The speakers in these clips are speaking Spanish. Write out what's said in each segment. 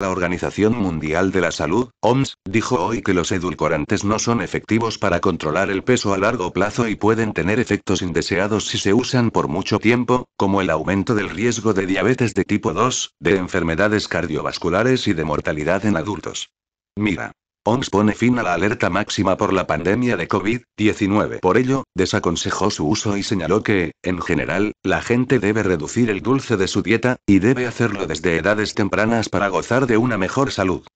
La Organización Mundial de la Salud, OMS, dijo hoy que los edulcorantes no son efectivos para controlar el peso a largo plazo y pueden tener efectos indeseados si se usan por mucho tiempo, como el aumento del riesgo de diabetes de tipo 2, de enfermedades cardiovasculares y de mortalidad en adultos. Mira. OMS pone fin a la alerta máxima por la pandemia de COVID-19. Por ello, desaconsejó su uso y señaló que, en general, la gente debe reducir el dulce de su dieta, y debe hacerlo desde edades tempranas para gozar de una mejor salud.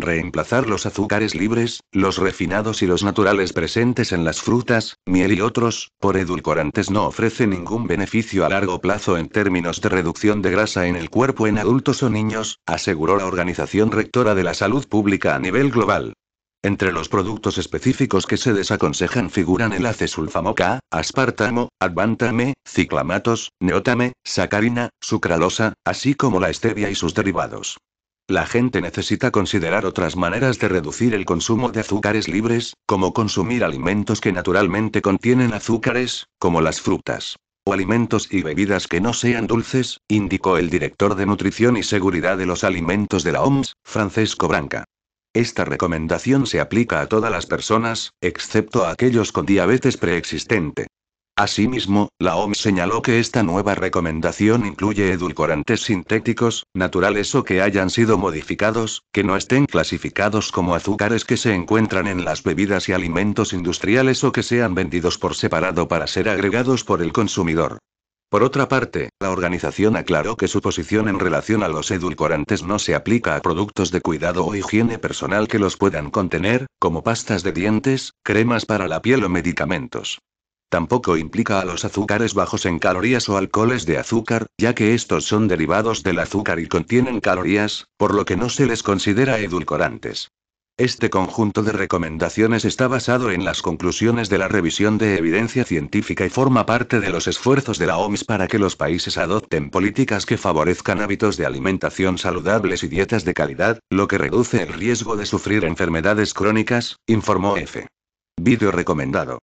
Reemplazar los azúcares libres, los refinados y los naturales presentes en las frutas, miel y otros, por edulcorantes no ofrece ningún beneficio a largo plazo en términos de reducción de grasa en el cuerpo en adultos o niños, aseguró la Organización Rectora de la Salud Pública a nivel global. Entre los productos específicos que se desaconsejan figuran el acesulfamoca, aspartamo, advantame, ciclamatos, neótame, sacarina, sucralosa, así como la stevia y sus derivados. La gente necesita considerar otras maneras de reducir el consumo de azúcares libres, como consumir alimentos que naturalmente contienen azúcares, como las frutas. O alimentos y bebidas que no sean dulces, indicó el director de Nutrición y Seguridad de los Alimentos de la OMS, Francesco Branca. Esta recomendación se aplica a todas las personas, excepto a aquellos con diabetes preexistente. Asimismo, la OMS señaló que esta nueva recomendación incluye edulcorantes sintéticos, naturales o que hayan sido modificados, que no estén clasificados como azúcares que se encuentran en las bebidas y alimentos industriales o que sean vendidos por separado para ser agregados por el consumidor. Por otra parte, la organización aclaró que su posición en relación a los edulcorantes no se aplica a productos de cuidado o higiene personal que los puedan contener, como pastas de dientes, cremas para la piel o medicamentos. Tampoco implica a los azúcares bajos en calorías o alcoholes de azúcar, ya que estos son derivados del azúcar y contienen calorías, por lo que no se les considera edulcorantes. Este conjunto de recomendaciones está basado en las conclusiones de la revisión de evidencia científica y forma parte de los esfuerzos de la OMS para que los países adopten políticas que favorezcan hábitos de alimentación saludables y dietas de calidad, lo que reduce el riesgo de sufrir enfermedades crónicas, informó F. Video recomendado.